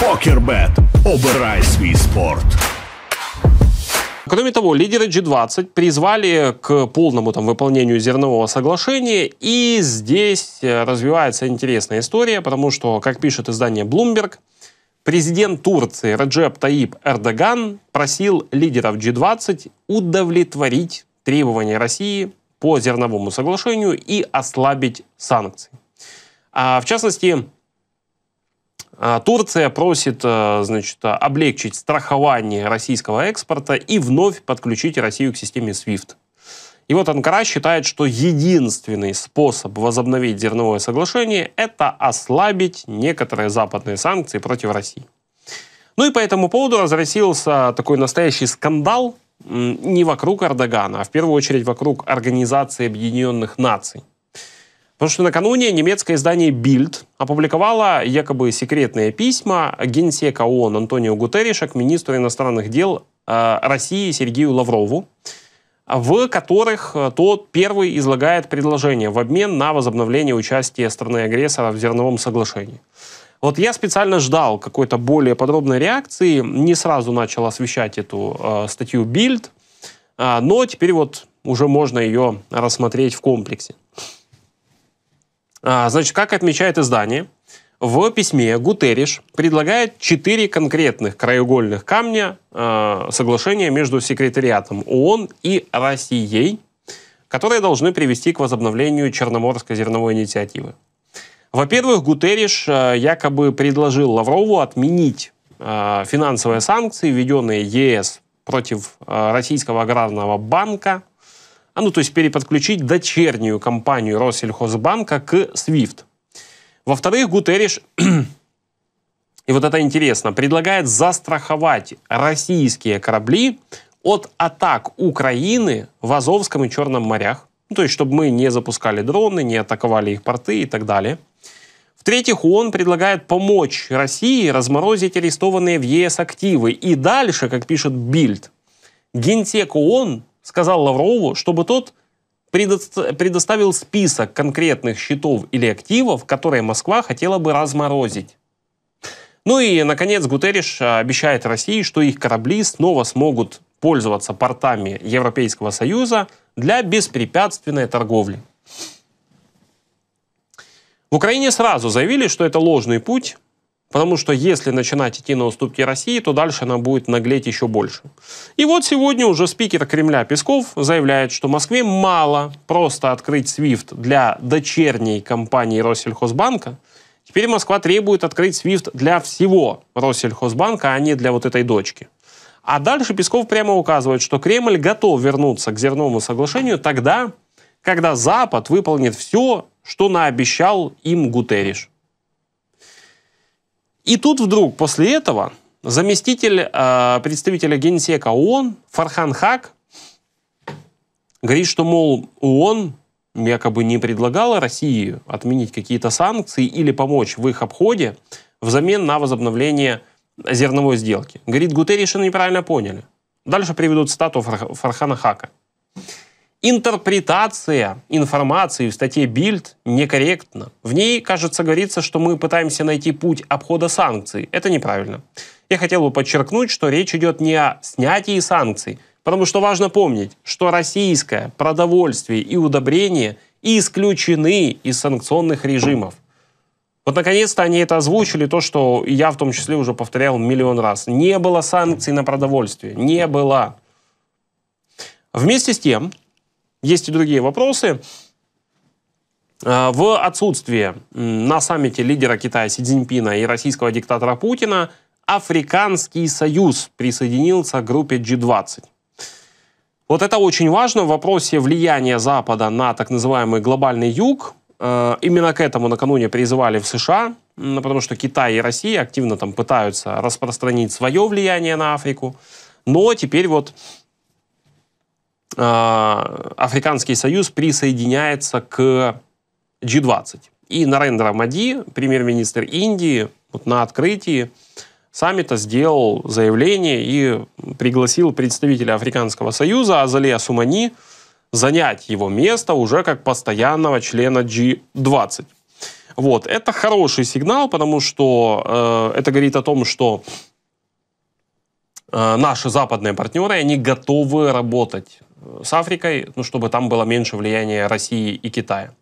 Покербет. Обирай свій спорт. Кроме того, лидеры G20 призвали к полному там, выполнению зернового соглашения, и здесь э, развивается интересная история, потому что, как пишет издание Bloomberg, президент Турции Раджеп Таиб Эрдоган просил лидеров G20 удовлетворить требования России по зерновому соглашению и ослабить санкции. А в частности, а Турция просит э, значит, облегчить страхование российского экспорта и вновь подключить Россию к системе SWIFT. И вот Анкара считает, что единственный способ возобновить зерновое соглашение – это ослабить некоторые западные санкции против России. Ну и по этому поводу разразился такой настоящий скандал не вокруг Эрдогана, а в первую очередь вокруг Организации Объединенных Наций – Потому что накануне немецкое издание Bild опубликовало якобы секретные письма генсека ООН Антонио Гутерриша к министру иностранных дел э, России Сергею Лаврову, в которых э, тот первый излагает предложение в обмен на возобновление участия страны-агрессора в зерновом соглашении. Вот я специально ждал какой-то более подробной реакции, не сразу начал освещать эту э, статью Bild, э, но теперь вот уже можно ее рассмотреть в комплексе. А, значит, как отмечает издание, в письме Гутерриш предлагает четыре конкретных краеугольных камня а, соглашения между секретариатом ООН и Россией, которые должны привести к возобновлению Черноморской зерновой инициативы. Во-первых, Гутерриш а, якобы предложил Лаврову отменить финансовые санкции, введенные ЕС против Российского аграрного банка а, ну то есть переподключить дочернюю компанию Россельхозбанка к SWIFT. Во-вторых, Гутерриш, и вот это интересно, предлагает застраховать российские корабли от атак Украины в Азовском и Черном морях. Ну, то есть, чтобы мы не запускали дроны, не атаковали их порты и так далее. В-третьих, он предлагает помочь России разморозить арестованные в ЕС активы. И дальше, как пишет Бильд, Генсек ООН сказал Лаврову, чтобы тот предоставил список конкретных счетов или активов, которые Москва хотела бы разморозить. Ну и, наконец, Гутерриш а, обещает России, что их корабли снова смогут пользоваться портами Европейского Союза для беспрепятственной торговли. В Украине сразу заявили, что это ложный путь, Потому что если начинать идти на уступки России, то дальше она будет наглеть еще больше. И вот сегодня уже спикер Кремля Песков заявляет, что Москве мало просто открыть SWIFT для дочерней компании Россельхозбанка. Теперь Москва требует открыть SWIFT для всего Россельхозбанка, а не для вот этой дочки. А дальше Песков прямо указывает, что Кремль готов вернуться к зерновому соглашению тогда, когда Запад выполнит все, что наобещал им Гутериш. И тут вдруг после этого заместитель э, представителя Генсека ООН Фархан Хак говорит, что, мол, ООН якобы не предлагала России отменить какие-то санкции или помочь в их обходе взамен на возобновление зерновой сделки. Говорит, Гутерриша неправильно поняли. Дальше приведут стату Фархана Хака. Интерпретация информации в статье Бильд некорректна. В ней, кажется, говорится, что мы пытаемся найти путь обхода санкций. Это неправильно. Я хотел бы подчеркнуть, что речь идет не о снятии санкций, потому что важно помнить, что российское продовольствие и удобрение исключены из санкционных режимов. Вот наконец-то они это озвучили, то, что я в том числе уже повторял миллион раз. Не было санкций на продовольствие, не было. Вместе с тем, есть и другие вопросы. А, в отсутствие на саммите лидера Китая Си Цзиньпина и российского диктатора Путина Африканский союз присоединился к группе G20. Вот это очень важно в вопросе влияния Запада на так называемый глобальный юг. А, именно к этому накануне призывали в США, потому что Китай и Россия активно там пытаются распространить свое влияние на Африку. Но теперь вот а, Африканский Союз присоединяется к G20. И Нарендра Мади, премьер-министр Индии, вот на открытии саммита сделал заявление и пригласил представителя Африканского Союза Азалия Сумани занять его место уже как постоянного члена G20. Вот. Это хороший сигнал, потому что э, это говорит о том, что э, наши западные партнеры, они готовы работать с Африкой, ну, чтобы там было меньше влияния России и Китая.